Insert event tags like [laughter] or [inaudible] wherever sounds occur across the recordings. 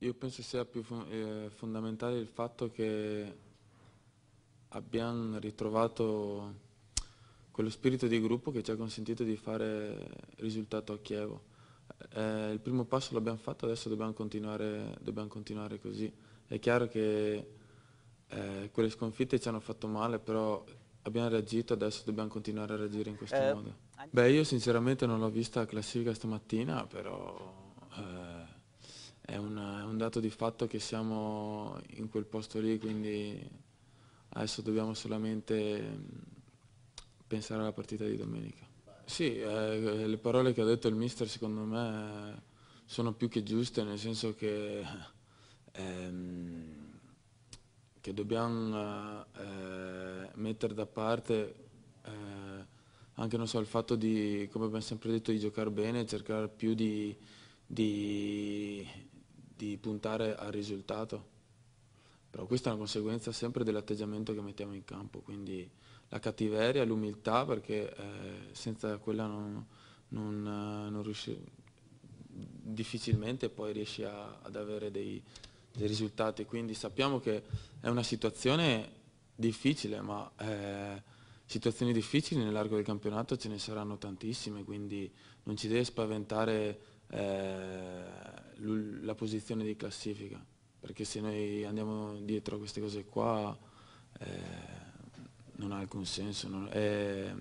Io penso sia più eh, fondamentale il fatto che abbiamo ritrovato quello spirito di gruppo che ci ha consentito di fare risultato a Chievo. Eh, il primo passo l'abbiamo fatto, adesso dobbiamo continuare, dobbiamo continuare, così. È chiaro che eh, quelle sconfitte ci hanno fatto male, però abbiamo reagito, adesso dobbiamo continuare a reagire in questo eh. modo. Beh, io sinceramente non l'ho vista la classifica stamattina, però un dato di fatto che siamo in quel posto lì, quindi adesso dobbiamo solamente mm, pensare alla partita di domenica. Sì, eh, le parole che ha detto il mister secondo me sono più che giuste, nel senso che, [laughs] ehm, che dobbiamo eh, mettere da parte eh, anche so, il fatto di, come abbiamo sempre detto, di giocare bene, cercare più di, di di puntare al risultato, però questa è una conseguenza sempre dell'atteggiamento che mettiamo in campo, quindi la cattiveria, l'umiltà, perché eh, senza quella non, non, eh, non riusci, difficilmente poi riesci a, ad avere dei, dei, risultati, quindi sappiamo che è una situazione difficile, ma eh, situazioni difficili nell'arco del campionato ce ne saranno tantissime, quindi non ci deve spaventare eh, la posizione di classifica, perché se noi andiamo dietro a queste cose qua eh, non ha alcun senso, non, è,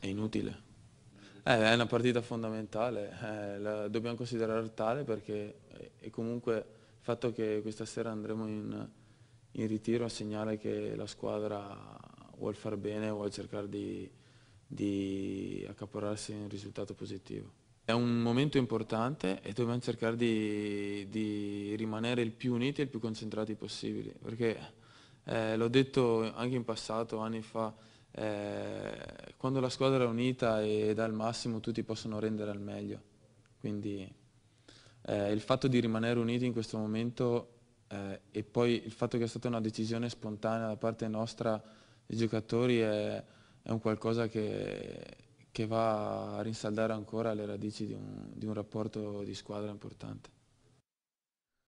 è, inutile. Eh, è una partita fondamentale, eh, la dobbiamo considerare tale perché è comunque il fatto che questa sera andremo in, in ritiro segnala che la squadra vuol far bene, vuol cercare di di accaporrarsi un risultato positivo. È un momento importante e dobbiamo cercare di, di rimanere il più uniti e il più concentrati possibile, perché eh, l'ho detto anche in passato, anni fa, eh, quando la squadra è unita e dà il massimo tutti possono rendere al meglio. Quindi eh, il fatto di rimanere uniti in questo momento eh, e poi il fatto che è stata una decisione spontanea da parte nostra, dei giocatori, è è un qualcosa che, che va a rinsaldare ancora le radici di un, di un rapporto di squadra importante.